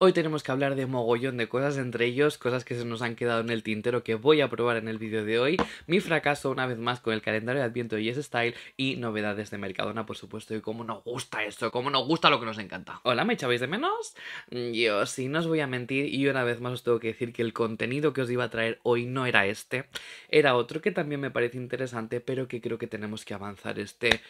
Hoy tenemos que hablar de mogollón de cosas, entre ellos cosas que se nos han quedado en el tintero que voy a probar en el vídeo de hoy, mi fracaso una vez más con el calendario de Adviento y ese style y novedades de Mercadona, por supuesto, y cómo nos gusta esto, cómo nos gusta lo que nos encanta. Hola, ¿me echabais de menos? Mm, yo sí, no os voy a mentir y una vez más os tengo que decir que el contenido que os iba a traer hoy no era este, era otro que también me parece interesante, pero que creo que tenemos que avanzar este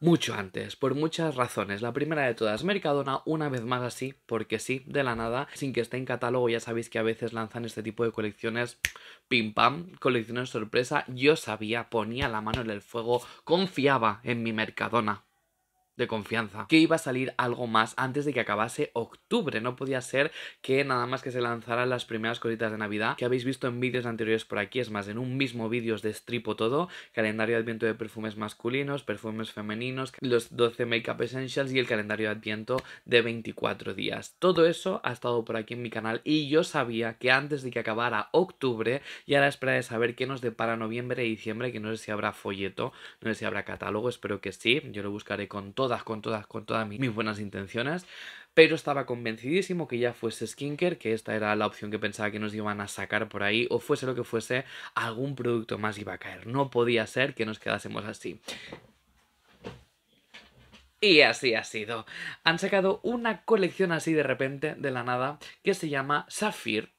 mucho antes, por muchas razones. La primera de todas, Mercadona, una vez más así, porque sí, de la nada, sin que esté en catálogo, ya sabéis que a veces lanzan este tipo de colecciones, pim pam, colecciones sorpresa. Yo sabía, ponía la mano en el fuego, confiaba en mi Mercadona de confianza, que iba a salir algo más antes de que acabase octubre. No podía ser que nada más que se lanzaran las primeras cositas de Navidad que habéis visto en vídeos anteriores por aquí. Es más, en un mismo vídeo os destripo todo: calendario de adviento de perfumes masculinos, perfumes femeninos, los 12 Makeup Essentials y el calendario de adviento de 24 días. Todo eso ha estado por aquí en mi canal y yo sabía que antes de que acabara octubre, ya a la espera de saber qué nos depara noviembre y diciembre, que no sé si habrá folleto, no sé si habrá catálogo, espero que sí. Yo lo buscaré con todo con todas, con todas mis buenas intenciones, pero estaba convencidísimo que ya fuese Skinker, que esta era la opción que pensaba que nos iban a sacar por ahí, o fuese lo que fuese, algún producto más iba a caer. No podía ser que nos quedásemos así. Y así ha sido. Han sacado una colección así de repente, de la nada, que se llama Sapphire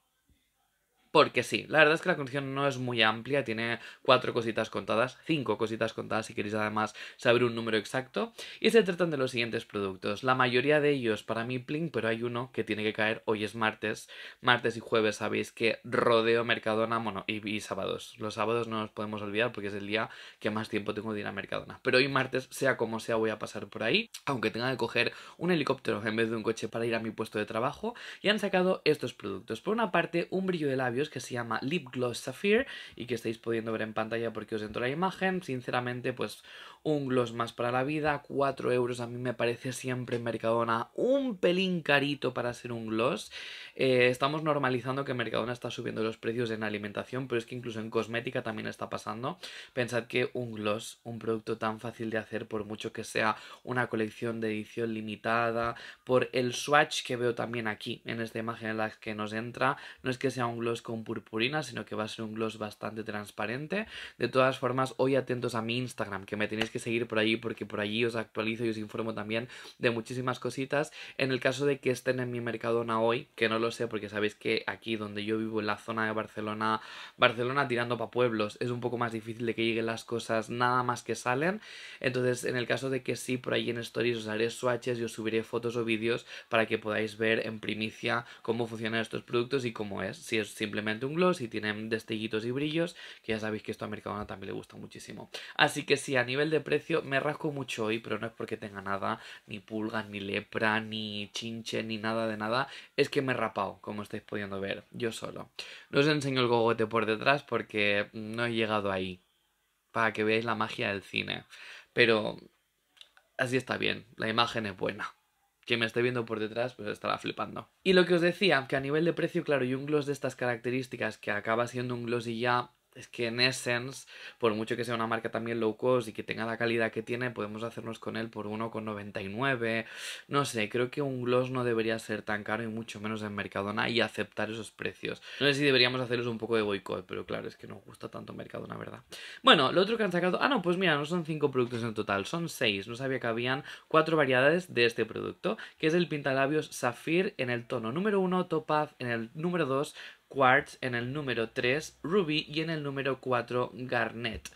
porque sí. La verdad es que la colección no es muy amplia, tiene cuatro cositas contadas, cinco cositas contadas si queréis además saber un número exacto. Y se tratan de los siguientes productos. La mayoría de ellos para mí, Pling, pero hay uno que tiene que caer hoy es martes. Martes y jueves sabéis que rodeo Mercadona, bueno, y, sábados. Los sábados no nos podemos olvidar porque es el día que más tiempo tengo de ir a Mercadona. Pero hoy martes, sea como sea, voy a pasar por ahí, aunque tenga que coger un helicóptero en vez de un coche para ir a mi puesto de trabajo. Y han sacado estos productos. Por una parte, un brillo de labios que se llama Lip Gloss Sapphire y que estáis pudiendo ver en pantalla porque os entro la imagen. Sinceramente, pues un gloss más para la vida, 4 euros a mí me parece siempre en Mercadona un pelín carito para ser un gloss. Eh, estamos normalizando que Mercadona está subiendo los precios en alimentación, pero es que incluso en cosmética también está pasando. Pensad que un gloss, un producto tan fácil de hacer, por mucho que sea una colección de edición limitada, por el swatch que veo también aquí en esta imagen en la que nos entra, no es que sea un gloss con purpurina, sino que va a ser un gloss bastante transparente. De todas formas, hoy atentos a mi Instagram, que me tenéis que seguir por allí porque por allí os actualizo y os informo también de muchísimas cositas. En el caso de que estén en mi Mercadona hoy, que no lo sé porque sabéis que aquí donde yo vivo en la zona de Barcelona, Barcelona tirando para pueblos, es un poco más difícil de que lleguen las cosas nada más que salen. Entonces, en el caso de que sí, por ahí en Stories os haré swatches y os subiré fotos o vídeos para que podáis ver en primicia cómo funcionan estos productos y cómo es. Si es simplemente un gloss, y tienen destellitos y brillos, que ya sabéis que esto a Mercadona también le gusta muchísimo. Así que si a nivel de precio me rasco mucho hoy, pero no es porque tenga nada, ni pulgas, ni lepra, ni chinche, ni nada de nada. Es que me he rapado, como estáis pudiendo ver, yo solo. No os enseño el cogote por detrás porque no he llegado ahí, para que veáis la magia del cine. Pero así está bien, la imagen es buena Quien me esté viendo por detrás, pues estará flipando. Y lo que os decía, que a nivel de precio, claro, y un gloss de estas características que acaba siendo un gloss y ya es que en Essence, por mucho que sea una marca también low cost y que tenga la calidad que tiene, podemos hacernos con él por 1,99. No sé, creo que un gloss no debería ser tan caro y mucho menos en Mercadona y aceptar esos precios. No sé si deberíamos hacerles un poco de boicot, pero claro, es que no gusta tanto Mercadona, ¿verdad? Bueno, lo otro que han sacado... Ah, no, pues mira, no son 5 productos en total, son 6. No sabía que habían cuatro variedades de este producto, que es el pintalabios Zafir en el tono número 1, Topaz en el número 2, Quartz, en el número 3 Ruby y en el número 4 Garnet.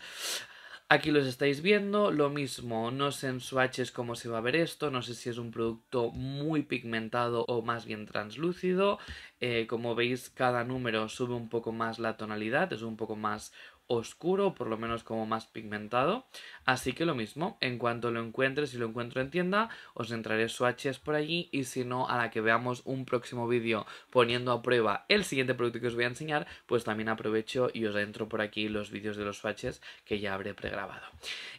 Aquí los estáis viendo, lo mismo, no sé en swatches cómo se va a ver esto, no sé si es un producto muy pigmentado o más bien translúcido. Eh, como veis, cada número sube un poco más la tonalidad, es un poco más oscuro, por lo menos como más pigmentado. Así que lo mismo, en cuanto lo encuentre, si lo encuentro en tienda, os entraré swatches por allí y si no, a la que veamos un próximo vídeo poniendo a prueba el siguiente producto que os voy a enseñar, pues también aprovecho y os entro por aquí los vídeos de los swatches que ya habré pregrabado.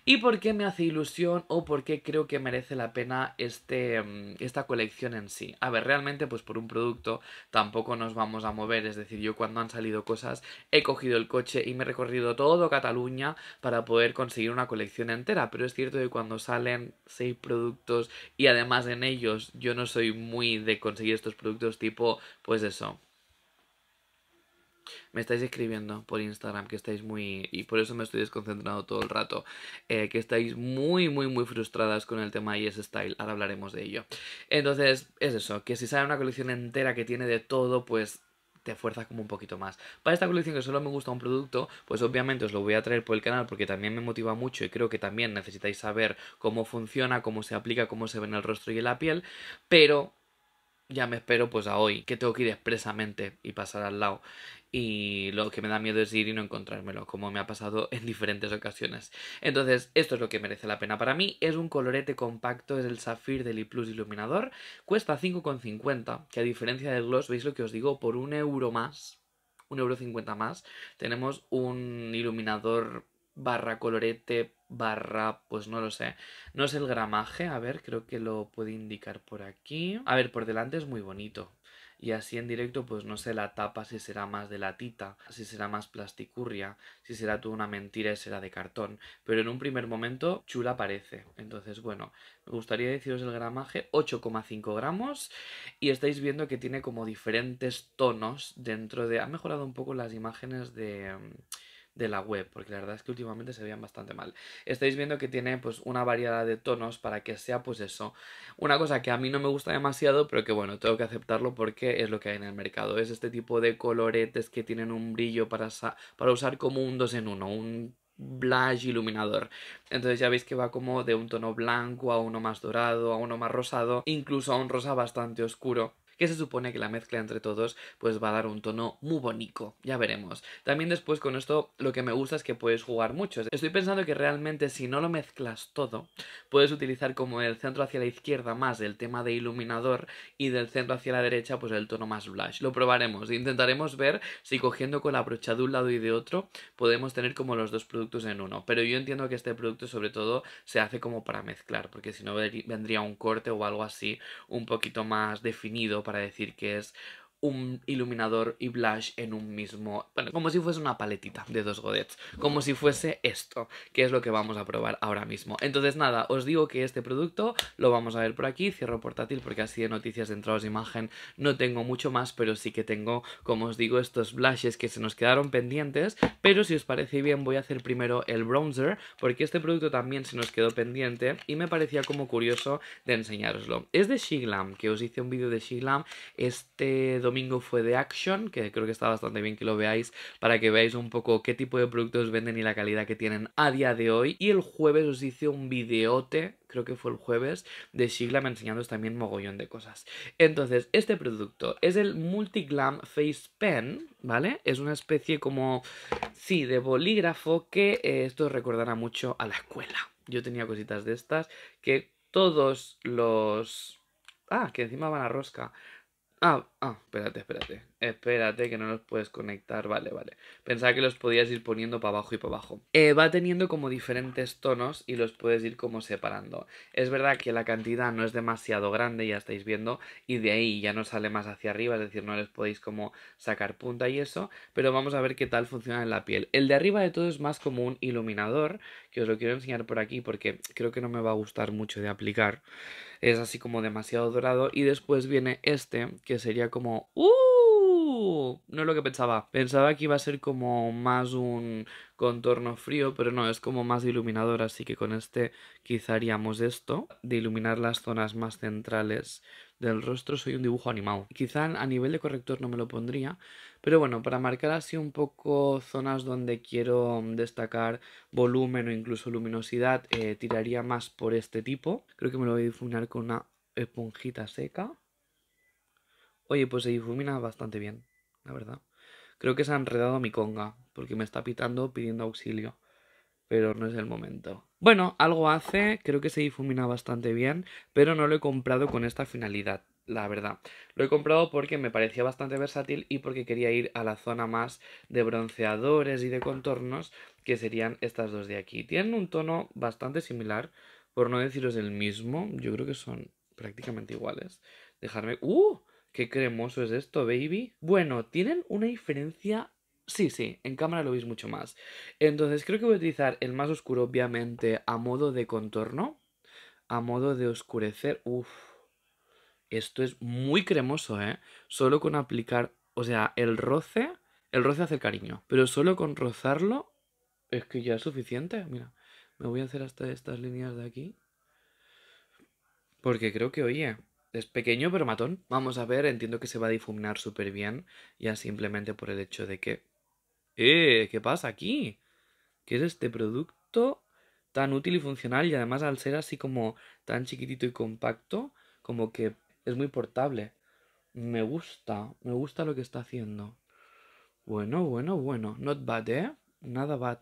¿Y por qué me hace ilusión o por qué creo que merece la pena este, mm, esta colección en sí? A ver, realmente pues por un producto tampoco nos vamos a mover, es decir, yo cuando han salido cosas he cogido el coche y me he recorrido todo Cataluña para poder conseguir una colección entera, pero es cierto que cuando salen seis productos y además en ellos yo no soy muy de conseguir estos productos tipo, pues eso. Me estáis escribiendo por Instagram que estáis muy... y por eso me estoy desconcentrado todo el rato, eh, que estáis muy, muy, muy frustradas con el tema ese Style, ahora hablaremos de ello. Entonces, es eso, que si sale una colección entera que tiene de todo, pues fuerza como un poquito más. Para esta colección que solo me gusta un producto, pues obviamente os lo voy a traer por el canal porque también me motiva mucho y creo que también necesitáis saber cómo funciona, cómo se aplica, cómo se ve en el rostro y en la piel, pero ya me espero pues a hoy, que tengo que ir expresamente y pasar al lado. Y lo que me da miedo es ir y no encontrármelo, como me ha pasado en diferentes ocasiones. Entonces, esto es lo que merece la pena para mí. Es un colorete compacto, es el zafir del Plus Iluminador. Cuesta 5,50, que a diferencia del gloss, veis lo que os digo, por un euro más, un euro cincuenta más, tenemos un iluminador barra colorete, barra, pues no lo sé. No es el gramaje, a ver, creo que lo puede indicar por aquí. A ver, por delante es muy bonito. Y así en directo, pues no sé la tapa si será más de latita, si será más plasticurria, si será toda una mentira y será de cartón. Pero en un primer momento, chula parece. Entonces, bueno, me gustaría deciros el gramaje, 8,5 gramos. Y estáis viendo que tiene como diferentes tonos dentro de... Ha mejorado un poco las imágenes de de la web, porque la verdad es que últimamente se veían bastante mal. Estáis viendo que tiene pues una variedad de tonos para que sea pues eso, una cosa que a mí no me gusta demasiado, pero que bueno, tengo que aceptarlo porque es lo que hay en el mercado. Es este tipo de coloretes que tienen un brillo para, para usar como un dos en uno, un blush iluminador. Entonces ya veis que va como de un tono blanco a uno más dorado, a uno más rosado, incluso a un rosa bastante oscuro que se supone que la mezcla entre todos pues va a dar un tono muy bonito, ya veremos. También después con esto lo que me gusta es que puedes jugar mucho. Estoy pensando que realmente si no lo mezclas todo, puedes utilizar como el centro hacia la izquierda más el tema de iluminador y del centro hacia la derecha pues el tono más blush. Lo probaremos, intentaremos ver si cogiendo con la brocha de un lado y de otro podemos tener como los dos productos en uno. Pero yo entiendo que este producto sobre todo se hace como para mezclar, porque si no vendría un corte o algo así un poquito más definido para decir que es un iluminador y blush en un mismo... Bueno, como si fuese una paletita de dos godets. Como si fuese esto, que es lo que vamos a probar ahora mismo. Entonces nada, os digo que este producto lo vamos a ver por aquí. Cierro portátil porque así de noticias de entradas imagen no tengo mucho más, pero sí que tengo, como os digo, estos blushes que se nos quedaron pendientes. Pero si os parece bien, voy a hacer primero el bronzer, porque este producto también se nos quedó pendiente y me parecía como curioso de enseñároslo. Es de Shiglam, que os hice un vídeo de Shiglam este domingo fue de Action, que creo que está bastante bien que lo veáis para que veáis un poco qué tipo de productos venden y la calidad que tienen a día de hoy. Y el jueves os hice un videote creo que fue el jueves, de Siglam enseñándoos también mogollón de cosas. Entonces, este producto es el Multiglam Face Pen, ¿vale? Es una especie como, sí, de bolígrafo que eh, esto recordará mucho a la escuela. Yo tenía cositas de estas que todos los... Ah, que encima van a rosca Ah, ah, espérate, espérate. Espérate, que no los puedes conectar. Vale, vale. Pensaba que los podías ir poniendo para abajo y para abajo. Eh, va teniendo como diferentes tonos y los puedes ir como separando. Es verdad que la cantidad no es demasiado grande, ya estáis viendo, y de ahí ya no sale más hacia arriba, es decir, no les podéis como sacar punta y eso, pero vamos a ver qué tal funciona en la piel. El de arriba de todo es más como un iluminador, que os lo quiero enseñar por aquí porque creo que no me va a gustar mucho de aplicar. Es así como demasiado dorado y después viene este, que sería como... ¡Uh! no es lo que pensaba. Pensaba que iba a ser como más un contorno frío, pero no, es como más iluminador, así que con este quizá haríamos esto, de iluminar las zonas más centrales del rostro, soy un dibujo animado. Quizá a nivel de corrector no me lo pondría, pero bueno, para marcar así un poco zonas donde quiero destacar volumen o incluso luminosidad, eh, tiraría más por este tipo. Creo que me lo voy a difuminar con una esponjita seca. Oye, pues se difumina bastante bien, la verdad. Creo que se ha enredado mi conga, porque me está pitando pidiendo auxilio. Pero no es el momento. Bueno, algo hace, creo que se difumina bastante bien, pero no lo he comprado con esta finalidad, la verdad. Lo he comprado porque me parecía bastante versátil y porque quería ir a la zona más de bronceadores y de contornos, que serían estas dos de aquí. Tienen un tono bastante similar, por no deciros el mismo. Yo creo que son prácticamente iguales. Dejarme... ¡Uh! Qué cremoso es esto, baby. Bueno, tienen una diferencia Sí, sí, en cámara lo veis mucho más. Entonces creo que voy a utilizar el más oscuro, obviamente, a modo de contorno. A modo de oscurecer. Uf. Esto es muy cremoso, ¿eh? Solo con aplicar, o sea, el roce, el roce hace cariño. Pero solo con rozarlo es que ya es suficiente. Mira, me voy a hacer hasta estas líneas de aquí. Porque creo que, oye, es pequeño pero matón. Vamos a ver, entiendo que se va a difuminar súper bien, ya simplemente por el hecho de que... ¡Eh! ¿Qué pasa aquí? ¿Qué es este producto tan útil y funcional? Y además al ser así como tan chiquitito y compacto, como que es muy portable. Me gusta, me gusta lo que está haciendo. Bueno, bueno, bueno. Not bad, ¿eh? Nada bad,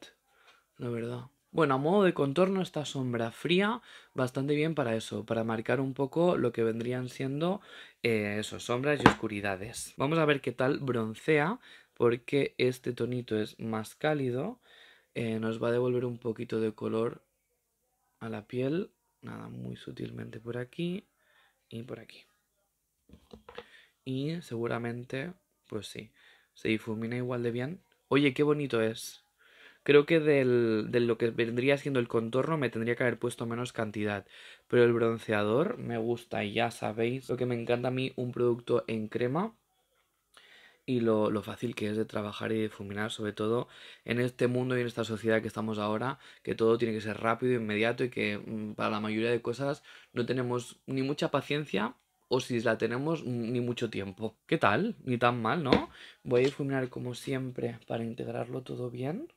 la verdad. Bueno, a modo de contorno esta sombra fría, bastante bien para eso, para marcar un poco lo que vendrían siendo eh, sombras y oscuridades. Vamos a ver qué tal broncea, porque este tonito es más cálido, eh, nos va a devolver un poquito de color a la piel, nada, muy sutilmente por aquí y por aquí. Y seguramente, pues sí, se difumina igual de bien. Oye, qué bonito es. Creo que de lo que vendría siendo el contorno me tendría que haber puesto menos cantidad. Pero el bronceador me gusta y ya sabéis lo que me encanta a mí un producto en crema y lo, lo, fácil que es de trabajar y de difuminar, sobre todo en este mundo y en esta sociedad que estamos ahora, que todo tiene que ser rápido, inmediato y que mm, para la mayoría de cosas no tenemos ni mucha paciencia o si la tenemos mm, ni mucho tiempo. ¿Qué tal? Ni tan mal, ¿no? Voy a difuminar como siempre para integrarlo todo bien.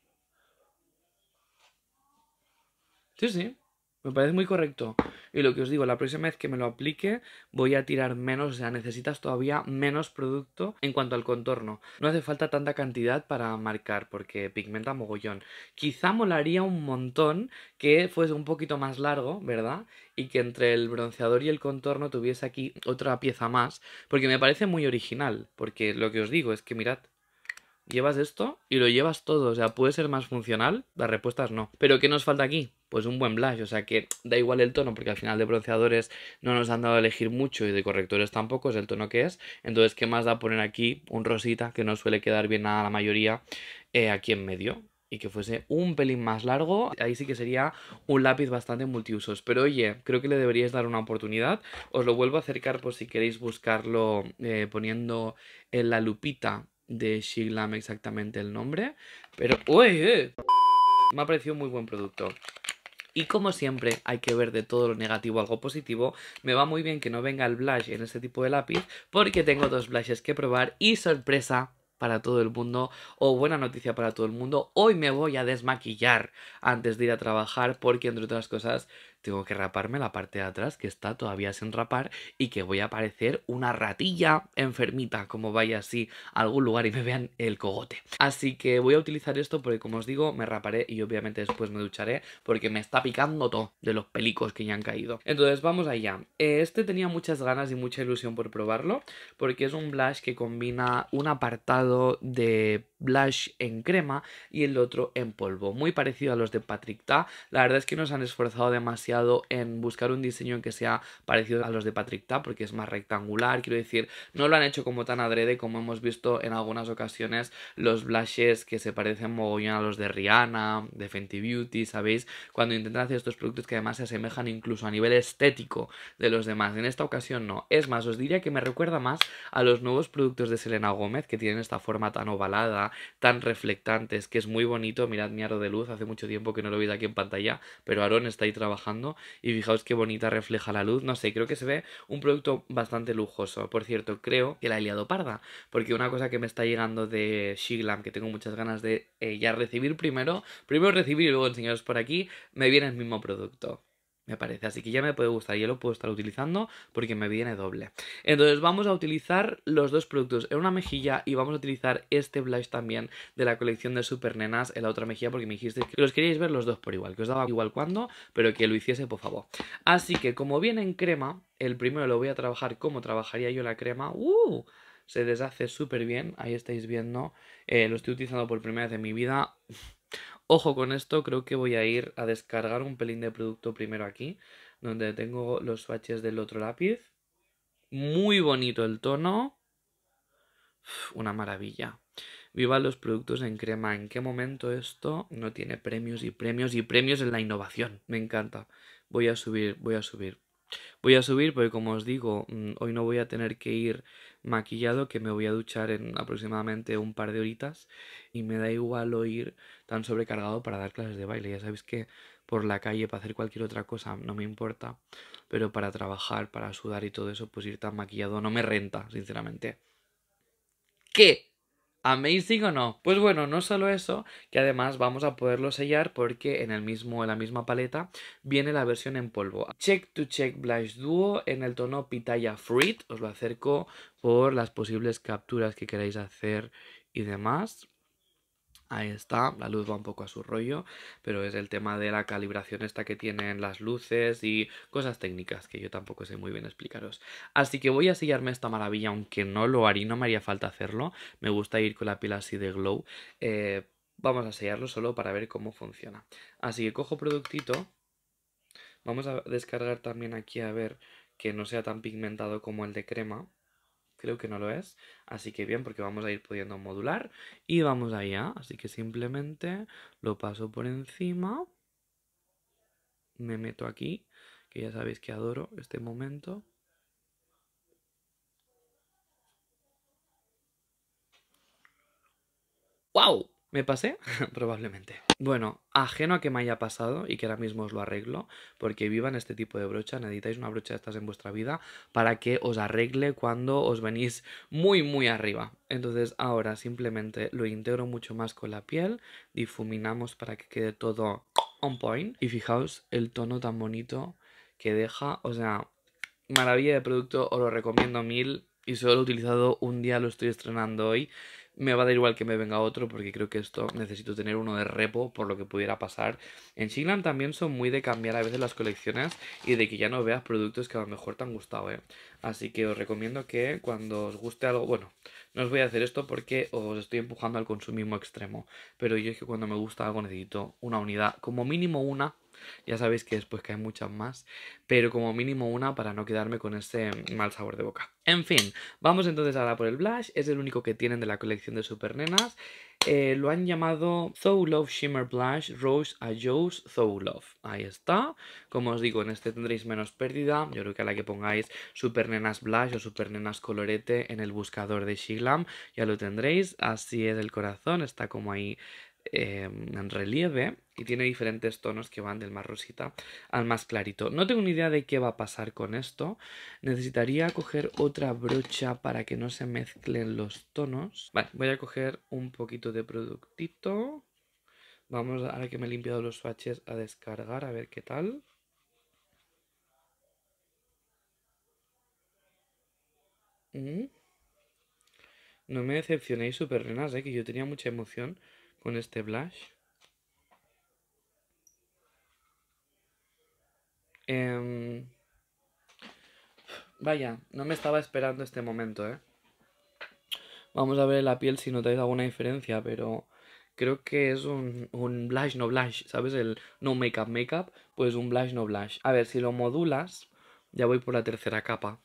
Sí, sí. Me parece muy correcto. Y lo que os digo, la próxima vez que me lo aplique voy a tirar menos, o sea, necesitas todavía menos producto en cuanto al contorno. No hace falta tanta cantidad para marcar porque pigmenta mogollón. Quizá molaría un montón que fuese un poquito más largo, ¿verdad? Y que entre el bronceador y el contorno tuviese aquí otra pieza más, porque me parece muy original, porque lo que os digo es que mirad, llevas esto y lo llevas todo. O sea, puede ser más funcional, las respuestas no. Pero ¿qué nos falta aquí? pues un buen blush. O sea que da igual el tono, porque al final de bronceadores no nos han dado a elegir mucho y de correctores tampoco, es el tono que es. Entonces, ¿qué más da poner aquí un rosita que no suele quedar bien a la mayoría eh, aquí en medio? y que fuese un pelín más largo, ahí sí que sería un lápiz bastante multiusos. Pero oye, creo que le deberíais dar una oportunidad. Os lo vuelvo a acercar por si queréis buscarlo eh, poniendo en la lupita de Shiglam exactamente el nombre. Pero... ¡Uy! Eh! Me ha parecido muy buen producto. Y como siempre hay que ver de todo lo negativo algo positivo, me va muy bien que no venga el blush en este tipo de lápiz porque tengo dos blushes que probar y sorpresa para todo el mundo o buena noticia para todo el mundo, hoy me voy a desmaquillar antes de ir a trabajar porque entre otras cosas tengo que raparme la parte de atrás que está todavía sin rapar y que voy a parecer una ratilla enfermita como vaya así a algún lugar y me vean el cogote. Así que voy a utilizar esto porque como os digo me raparé y obviamente después me ducharé porque me está picando todo de los pelicos que ya han caído. Entonces vamos allá. Eh, este tenía muchas ganas y mucha ilusión por probarlo porque es un blush que combina un apartado de blush en crema y el otro en polvo. Muy parecido a los de Patrick Ta. La verdad es que nos han esforzado demasiado en buscar un diseño que sea parecido a los de Patrick Ta, porque es más rectangular, quiero decir, no lo han hecho como tan adrede como hemos visto en algunas ocasiones los blushes que se parecen mogollón a los de Rihanna, de Fenty Beauty, ¿sabéis? Cuando intentan hacer estos productos que además se asemejan incluso a nivel estético de los demás. En esta ocasión no. Es más, os diría que me recuerda más a los nuevos productos de Selena Gómez que tienen esta forma tan ovalada, tan reflectantes, que es muy bonito. Mirad mi aro de luz, hace mucho tiempo que no lo veis aquí en pantalla, pero Aaron está ahí trabajando y fijaos qué bonita refleja la luz. No sé, creo que se ve un producto bastante lujoso. Por cierto, creo que la he liado parda. Porque una cosa que me está llegando de Shiglam, que tengo muchas ganas de eh, ya recibir primero, primero recibir y luego enseñaros por aquí, me viene el mismo producto me parece. Así que ya me puede gustar, ya lo puedo estar utilizando porque me viene doble. Entonces vamos a utilizar los dos productos en una mejilla y vamos a utilizar este blush también de la colección de Super Nenas en la otra mejilla porque me dijisteis que los queríais ver los dos por igual, que os daba igual cuándo, pero que lo hiciese por favor. Así que como viene en crema, el primero lo voy a trabajar como trabajaría yo la crema. ¡Uh! Se deshace súper bien, ahí estáis viendo, eh, lo estoy utilizando por primera vez en mi vida Ojo con esto, creo que voy a ir a descargar un pelín de producto primero aquí, donde tengo los swatches del otro lápiz. Muy bonito el tono. una maravilla. Viva los productos en crema. ¿En qué momento esto no tiene premios y premios y premios en la innovación? Me encanta. Voy a subir, voy a subir. Voy a subir porque como os digo, mm, hoy no voy a tener que ir maquillado que me voy a duchar en aproximadamente un par de horitas y me da igual o ir tan sobrecargado para dar clases de baile. Ya sabéis que por la calle, para hacer cualquier otra cosa, no me importa, pero para trabajar, para sudar y todo eso, pues ir tan maquillado no me renta, sinceramente. ¿Qué? ¿Amazing o no? Pues bueno, no solo eso, que además vamos a poderlo sellar porque en, el mismo, en la misma paleta viene la versión en polvo. Check to Check Blush Duo en el tono Pitaya Fruit, os lo acerco por las posibles capturas que queráis hacer y demás. Ahí está, la luz va un poco a su rollo, pero es el tema de la calibración esta que tienen las luces y cosas técnicas que yo tampoco sé muy bien explicaros. Así que voy a sellarme esta maravilla, aunque no lo haría, no me haría falta hacerlo. Me gusta ir con la pila así de glow. Eh, vamos a sellarlo solo para ver cómo funciona. Así que cojo productito. Vamos a descargar también aquí a ver que no sea tan pigmentado como el de crema creo que no lo es. Así que bien, porque vamos a ir pudiendo modular y vamos allá. Así que simplemente lo paso por encima. Me meto aquí, que ya sabéis que adoro este momento. ¡Wow! ¿Me pasé? Probablemente. Bueno, ajeno a que me haya pasado y que ahora mismo os lo arreglo, porque vivan este tipo de brocha, necesitáis una brocha de estas en vuestra vida para que os arregle cuando os venís muy muy arriba. Entonces ahora simplemente lo integro mucho más con la piel, difuminamos para que quede todo on point y fijaos el tono tan bonito que deja, o sea, maravilla de producto, os lo recomiendo mil y solo he utilizado un día, lo estoy estrenando hoy me va a dar igual que me venga otro porque creo que esto necesito tener uno de repo por lo que pudiera pasar. En Shingland también son muy de cambiar a veces las colecciones y de que ya no veas productos que a lo mejor te han gustado, ¿eh? Así que os recomiendo que cuando os guste algo, bueno, no os voy a hacer esto porque os estoy empujando al consumismo extremo, pero yo es que cuando me gusta algo necesito una unidad, como mínimo una ya sabéis que después hay muchas más, pero como mínimo una para no quedarme con este mal sabor de boca. En fin, vamos entonces ahora por el blush. Es el único que tienen de la colección de super nenas eh, lo han llamado Thou Love Shimmer Blush Rose a Thou Love. Ahí está. Como os digo, en este tendréis menos pérdida. Yo creo que a la que pongáis super nenas Blush o super nenas Colorete en el buscador de Shiglam ya lo tendréis. Así es el corazón, está como ahí Em, en relieve y tiene diferentes tonos que van del más rosita al más clarito. No tengo ni idea de qué va a pasar con esto. Necesitaría coger otra brocha para que no se mezclen los tonos. Vale, voy a coger un poquito de productito. Vamos, ahora que me he limpiado los faches a descargar a ver qué tal. Mm. No me decepcionéis, super renas, ¿eh? que yo tenía mucha emoción con este blush. Em, vaya, no me estaba esperando este momento, ¿eh? Vamos a ver la piel si notáis alguna diferencia, pero creo que es un, un blush no blush, ¿sabes? El no makeup makeup, pues un blush no blush. A ver, si lo modulas, ya voy por la tercera capa.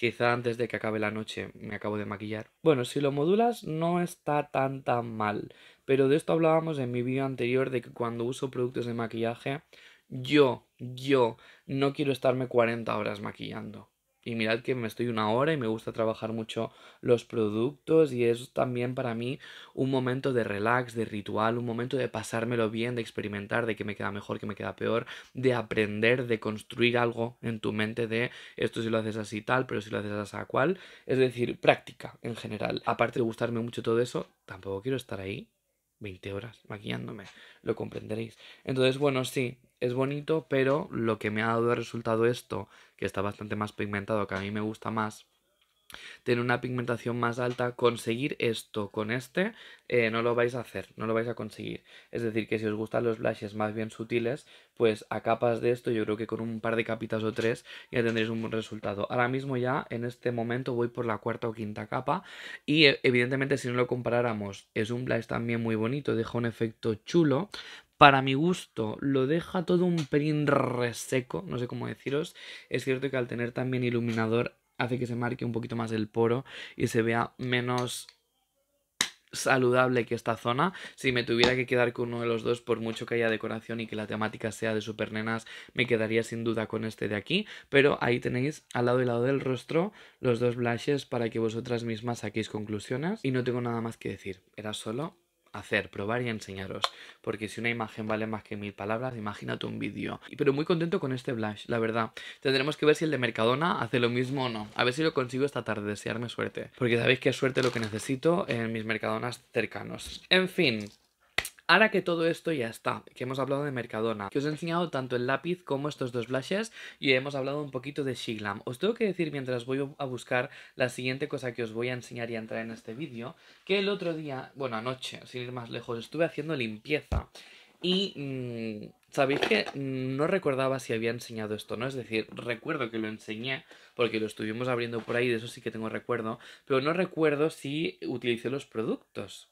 Quizá antes de que acabe la noche me acabo de maquillar. Bueno, si lo modulas no está tan tan mal, pero de esto hablábamos en mi vídeo anterior de que cuando uso productos de maquillaje, yo, yo no quiero estarme 40 horas maquillando. Y mirad que me estoy una hora y me gusta trabajar mucho los productos y es también para mí un momento de relax, de ritual, un momento de pasármelo bien, de experimentar, de que me queda mejor, que me queda peor, de aprender, de construir algo en tu mente de esto si lo haces así tal, pero si lo haces así cual. Es decir, práctica en general. Aparte de gustarme mucho todo eso, tampoco quiero estar ahí 20 horas maquillándome, lo comprenderéis. Entonces, bueno, sí, es bonito, pero lo que me ha dado de resultado esto, que está bastante más pigmentado, que a mí me gusta más, tener una pigmentación más alta, conseguir esto con este, eh, no lo vais a hacer, no lo vais a conseguir. Es decir, que si os gustan los blushes más bien sutiles, pues a capas de esto yo creo que con un par de capitas o tres ya tendréis un buen resultado. Ahora mismo ya en este momento voy por la cuarta o quinta capa y eh, evidentemente si no lo comparáramos es un blush también muy bonito, deja un efecto chulo, para mi gusto, lo deja todo un pelín reseco, no sé cómo deciros. Es cierto que al tener también iluminador hace que se marque un poquito más el poro y se vea menos saludable que esta zona. Si me tuviera que quedar con uno de los dos, por mucho que haya decoración y que la temática sea de nenas me quedaría sin duda con este de aquí. Pero ahí tenéis al lado y lado del rostro los dos blushes para que vosotras mismas saquéis conclusiones. Y no tengo nada más que decir. Era solo hacer, probar y enseñaros, porque si una imagen vale más que mil palabras, imagínate un vídeo. Pero muy contento con este blush, la verdad. Tendremos que ver si el de Mercadona hace lo mismo o no. A ver si lo consigo esta tarde, desearme suerte. Porque sabéis que es suerte lo que necesito en mis Mercadonas cercanos. En fin, Ahora que todo esto ya está, que hemos hablado de Mercadona, que os he enseñado tanto el lápiz como estos dos blushes y hemos hablado un poquito de Shiglam. Os tengo que decir mientras voy a buscar la siguiente cosa que os voy a enseñar y a entrar en este vídeo, que el otro día, bueno anoche, sin ir más lejos, estuve haciendo limpieza y mm, sabéis que no recordaba si había enseñado esto, ¿no? Es decir, recuerdo que lo enseñé porque lo estuvimos abriendo por ahí, de eso sí que tengo recuerdo, pero no recuerdo si utilicé los productos.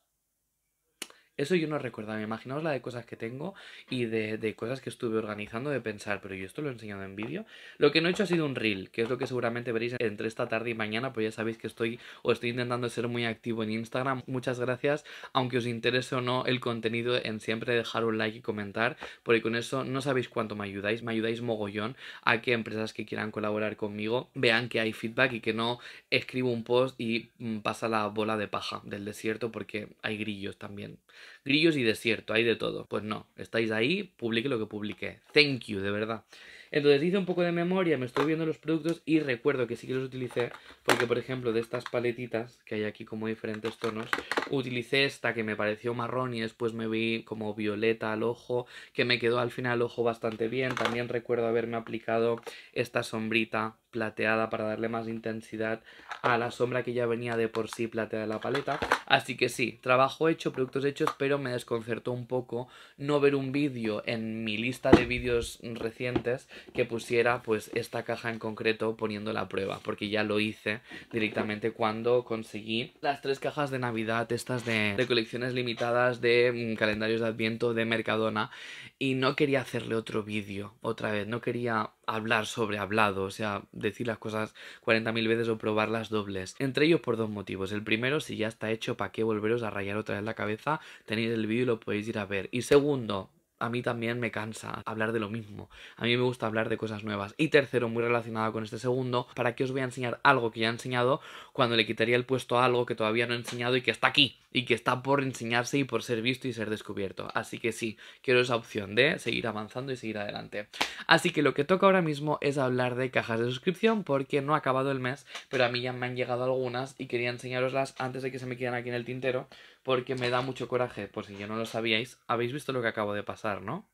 Eso yo no recuerdo. Me imaginaos la de cosas que tengo y de, de cosas que estuve organizando de pensar, pero yo esto lo he enseñado en vídeo. Lo que no he hecho ha sido un reel, que es lo que seguramente veréis entre esta tarde y mañana, pues ya sabéis que estoy o estoy intentando ser muy activo en Instagram. Muchas gracias, aunque os interese o no el contenido, en siempre dejar un like y comentar, porque con eso no sabéis cuánto me ayudáis, me ayudáis mogollón a que empresas que quieran colaborar conmigo vean que hay feedback y que no escribo un post y mm, pasa la bola de paja del desierto porque hay grillos también grillos y desierto, hay de todo. Pues no, estáis ahí, publique lo que publiqué. Thank you, de verdad. Entonces hice un poco de memoria, me estoy viendo los productos y recuerdo que sí que los utilicé porque, por ejemplo, de estas paletitas que hay aquí como diferentes tonos, utilicé esta que me pareció marrón y después me vi como violeta al ojo, que me quedó al final al ojo bastante bien. También recuerdo haberme aplicado esta sombrita plateada para darle más intensidad a la sombra que ya venía de por sí plateada de la paleta. Así que sí, trabajo hecho, productos hechos, pero me desconcertó un poco no ver un vídeo en mi lista de vídeos recientes que pusiera pues esta caja en concreto poniendo la prueba, porque ya lo hice directamente cuando conseguí las tres cajas de Navidad, estas de colecciones limitadas de mm, calendarios de Adviento de Mercadona, y no quería hacerle otro vídeo otra vez, no quería hablar sobre hablado, o sea, decir las cosas 40.000 veces o probarlas dobles. Entre ellos por dos motivos. El primero, si ya está hecho, ¿para qué volveros a rayar otra vez la cabeza? Tenéis el vídeo y lo podéis ir a ver. Y segundo, a mí también me cansa hablar de lo mismo. A mí me gusta hablar de cosas nuevas. Y tercero, muy relacionado con este segundo, ¿para qué os voy a enseñar algo que ya he enseñado cuando le quitaría el puesto a algo que todavía no he enseñado y que está aquí? Y que está por enseñarse y por ser visto y ser descubierto. Así que sí, quiero esa opción de seguir avanzando y seguir adelante. Así que lo que toca ahora mismo es hablar de cajas de suscripción porque no ha acabado el mes, pero a mí ya me han llegado algunas y quería enseñaroslas antes de que se me queden aquí en el tintero porque me da mucho coraje. Por si yo no lo sabíais, habéis visto lo que acabo de pasar, ¿no?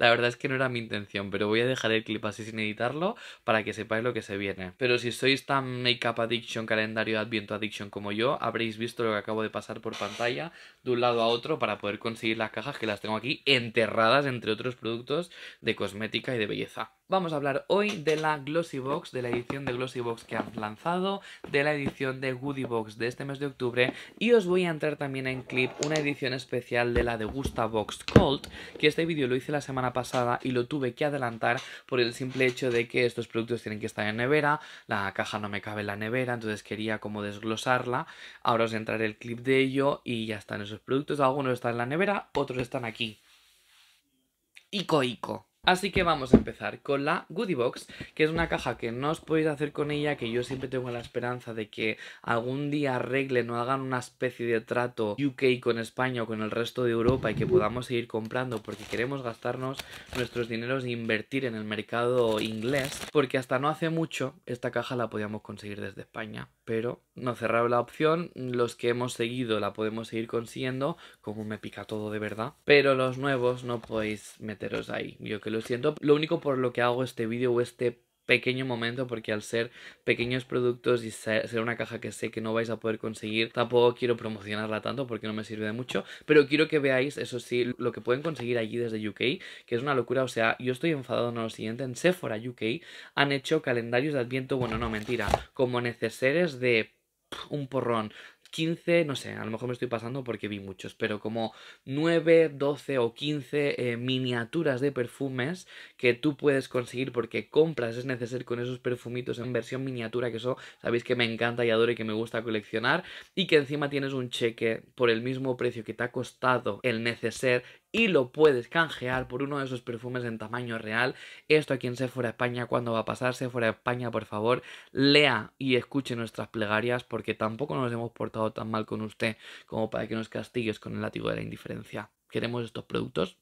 La verdad es que no era mi intención, pero voy a dejar el clip así sin editarlo para que sepáis lo que se viene. Pero si sois tan Makeup Addiction, calendario Adviento Addiction como yo, habréis visto lo que acabo de pasar por pantalla de un lado a otro para poder conseguir las cajas que las tengo aquí enterradas entre otros productos de cosmética y de belleza. Vamos a hablar hoy de la Glossy Box, de la edición de Glossy Box que han lanzado, de la edición de Woody Box de este mes de octubre y os voy a entrar también en clip una edición especial de la de Gustavox Box Cold, que este vídeo lo hice la semana pasada y lo tuve que adelantar por el simple hecho de que estos productos tienen que estar en nevera, la caja no me cabe en la nevera, entonces quería como desglosarla. Ahora os entraré el clip de ello y ya están esos productos. Algunos están en la nevera, otros están aquí. Ico Ico. Así que vamos a empezar con la Goodie Box, que es una caja que no os podéis hacer con ella, que yo siempre tengo la esperanza de que algún día arregle no hagan una especie de trato UK con España o con el resto de Europa y que podamos seguir comprando porque queremos gastarnos nuestros dineros e invertir en el mercado inglés, porque hasta no hace mucho esta caja la podíamos conseguir desde España, pero no cerraron la opción, los que hemos seguido la podemos seguir consiguiendo, como me pica todo de verdad, pero los nuevos no podéis meteros ahí, yo lo siento. Lo único por lo que hago este vídeo o este pequeño momento porque al ser pequeños productos y ser una caja que sé que no vais a poder conseguir, tampoco quiero promocionarla tanto porque no me sirve de mucho, pero quiero que veáis, eso sí, lo que pueden conseguir allí desde UK, que es una locura, o sea, yo estoy enfadado en lo siguiente, en Sephora UK han hecho calendarios de adviento, bueno, no, mentira, como neceseres de un porrón 15, no sé, a lo mejor me estoy pasando porque vi muchos, pero como 9, 12 o 15 eh, miniaturas de perfumes que tú puedes conseguir porque compras es necesario con esos perfumitos en versión miniatura, que eso sabéis que me encanta y adoro y que me gusta coleccionar, y que encima tienes un cheque por el mismo precio que te ha costado el neceser y lo puedes canjear por uno de esos perfumes en tamaño real. Esto a quien sea fuera de España, cuando va a pasar de España, por favor, lea y escuche nuestras plegarias porque tampoco nos hemos portado tan mal con usted como para que nos castigues con el látigo de la indiferencia. Queremos estos productos,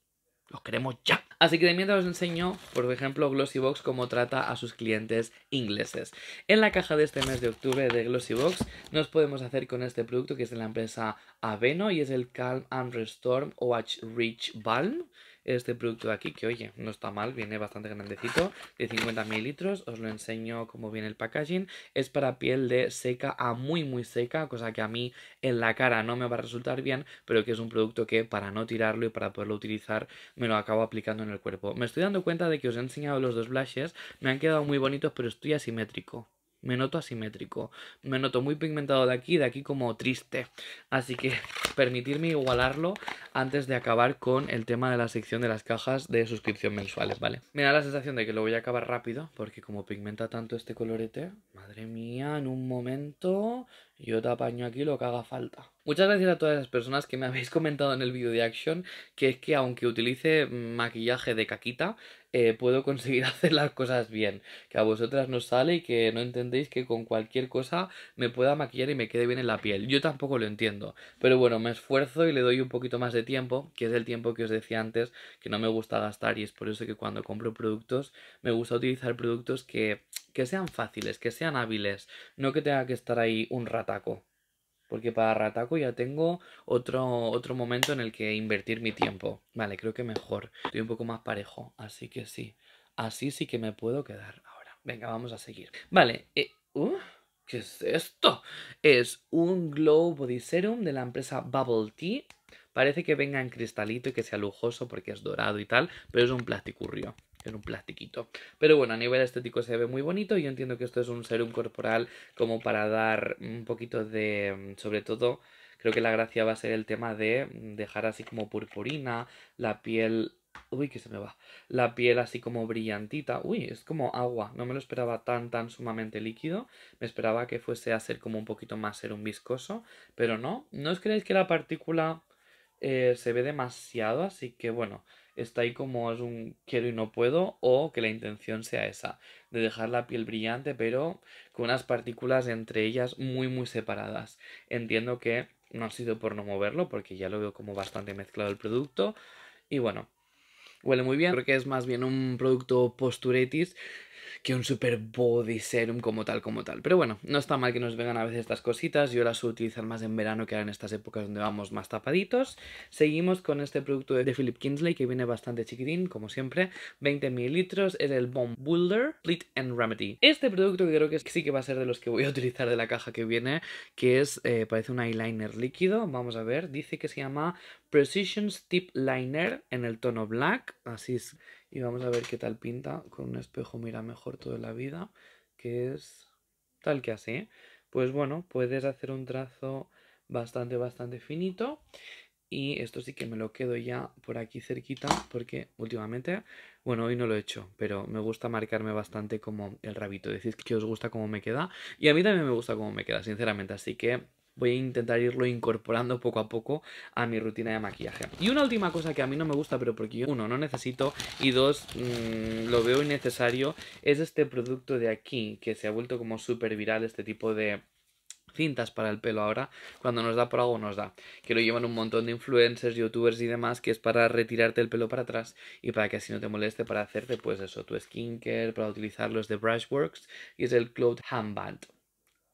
los queremos ya. Así que de mientras os enseño, por ejemplo, Glossybox cómo trata a sus clientes ingleses. En la caja de este mes de octubre de Glossybox nos podemos hacer con este producto que es de la empresa Aveno y es el Calm and Restore Watch Rich Balm este producto de aquí, que oye, no está mal, viene bastante grandecito, de 50 mililitros, os lo enseño cómo viene el packaging, es para piel de seca a muy muy seca, cosa que a mí en la cara no me va a resultar bien, pero que es un producto que para no tirarlo y para poderlo utilizar, me lo acabo aplicando en el cuerpo. Me estoy dando cuenta de que os he enseñado los dos blushes, me han quedado muy bonitos, pero estoy asimétrico. Me noto asimétrico, me noto muy pigmentado de aquí, de aquí como triste. Así que permitirme igualarlo antes de acabar con el tema de la sección de las cajas de suscripción mensuales, ¿vale? Me da la sensación de que lo voy a acabar rápido, porque como pigmenta tanto este colorete, madre mía, en un momento yo te apaño aquí lo que haga falta. Muchas gracias a todas las personas que me habéis comentado en el vídeo de Action que es que aunque utilice maquillaje de caquita, eh, puedo conseguir hacer las cosas bien. Que a vosotras no sale y que no entendéis que con cualquier cosa me pueda maquillar y me quede bien en la piel. Yo tampoco lo entiendo. Pero bueno, me esfuerzo y le doy un poquito más de tiempo, que es el tiempo que os decía antes, que no me gusta gastar y es por eso que cuando compro productos me gusta utilizar productos que sean fáciles, que sean hábiles, no que tenga que estar ahí un rataco. Porque para Rataco ya tengo otro, otro momento en el que invertir mi tiempo. Vale, creo que mejor. Estoy un poco más parejo, así que sí. Así sí que me puedo quedar ahora. Venga, vamos a seguir. Vale, eh, uh, ¿qué es esto? Es un Glow Body Serum de la empresa Bubble Tea. Parece que venga en cristalito y que sea lujoso porque es dorado y tal, pero es un plástico río en un plastiquito. Pero bueno, a nivel estético se ve muy bonito. Yo entiendo que esto es un serum corporal como para dar un poquito de, mm, sobre todo, creo que la gracia va a ser el tema de mm, dejar así como purpurina, la piel... Uy, que se me va. La piel así como brillantita. Uy, es como agua. No me lo esperaba tan, tan sumamente líquido. Me esperaba que fuese a ser como un poquito más serum viscoso. Pero no. ¿No os creéis que la partícula eh, se ve demasiado? Así que bueno, está ahí como es un quiero y no puedo o que la intención sea esa, de dejar la piel brillante pero con unas partículas entre ellas muy muy separadas. Entiendo que no ha sido por no moverlo porque ya lo veo como bastante mezclado el producto y bueno, huele muy bien, porque que es más bien un producto posturetis que un super body serum como tal, como tal. Pero bueno, no está mal que nos vengan a veces estas cositas. Yo las suelo utilizar más en verano que ahora en estas épocas donde vamos más tapaditos. Seguimos con este producto de Philip Kingsley que viene bastante chiquitín, como siempre. 20 mililitros, es el Bomb Builder Split and Remedy. Este producto que creo que sí que va a ser de los que voy a utilizar de la caja que viene, que es, eh, parece un eyeliner líquido. Vamos a ver, dice que se llama Precision Tip Liner en el tono black. Así es y vamos a ver qué tal pinta con un espejo mira mejor toda la vida, que es tal que así. ¿eh? Pues bueno, puedes hacer un trazo bastante, bastante finito y esto sí que me lo quedo ya por aquí cerquita porque últimamente, bueno, hoy no lo he hecho, pero me gusta marcarme bastante como el rabito. Decís que os gusta cómo me queda y a mí también me gusta cómo me queda, sinceramente, así que voy a intentar irlo incorporando poco a poco a mi rutina de maquillaje. Y una última cosa que a mí no me gusta, pero porque yo, uno, no necesito y dos, mm, lo veo innecesario, es este producto de aquí, que se ha vuelto como súper viral este tipo de cintas para el pelo ahora, cuando nos da por algo nos da, que lo llevan un montón de influencers, youtubers y demás, que es para retirarte el pelo para atrás y para que así no te moleste para hacerte pues eso, tu skincare, para utilizarlos de Brushworks y es el Cloud Handband,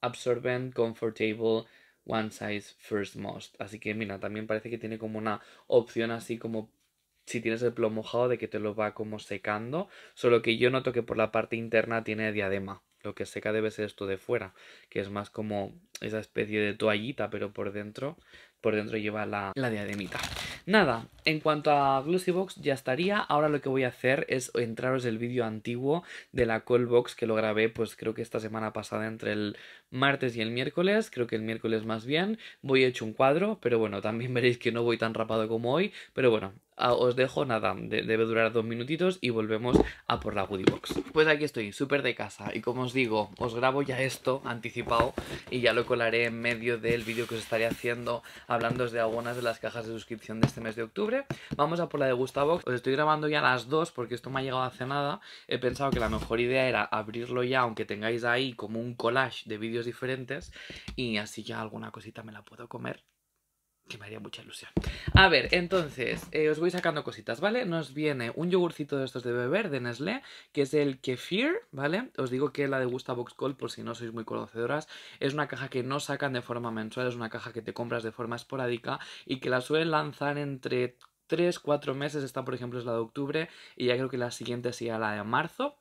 Absorbent, Comfortable, One Size First Most. Así que mira, también parece que tiene como una opción así como si tienes el plomo mojado de que te lo va como secando, solo que yo noto que por la parte interna tiene diadema. Lo que seca debe ser esto de fuera, que es más como esa especie de toallita, pero por dentro, por dentro lleva la, la diademita. Nada, en cuanto a Glossybox ya estaría. Ahora lo que voy a hacer es entraros el vídeo antiguo de la Callbox que lo grabé pues creo que esta semana pasada entre el martes y el miércoles. Creo que el miércoles más bien. Voy hecho un cuadro, pero bueno, también veréis que no voy tan rapado como hoy. Pero bueno, Ah, os dejo nada, debe durar dos minutitos y volvemos a por la Woody Box. Pues aquí estoy, súper de casa y como os digo, os grabo ya esto anticipado y ya lo colaré en medio del vídeo que os estaré haciendo hablando de algunas de las cajas de suscripción de este mes de octubre. Vamos a por la de Gustavox. os estoy grabando ya las dos porque esto me ha llegado hace nada. He pensado que la mejor idea era abrirlo ya, aunque tengáis ahí como un collage de vídeos diferentes y así ya alguna cosita me la puedo comer que me haría mucha ilusión. A ver, entonces, eh, os voy sacando cositas, ¿vale? Nos viene un yogurcito de estos de beber, de Nestlé, que es el Kefir, ¿vale? Os digo que la de Gusta Call, por si no sois muy conocedoras, es una caja que no sacan de forma mensual, es una caja que te compras de forma esporádica y que la suelen lanzar entre 3, 4 meses. Esta, por ejemplo, es la de octubre y ya creo que la siguiente sería la de marzo.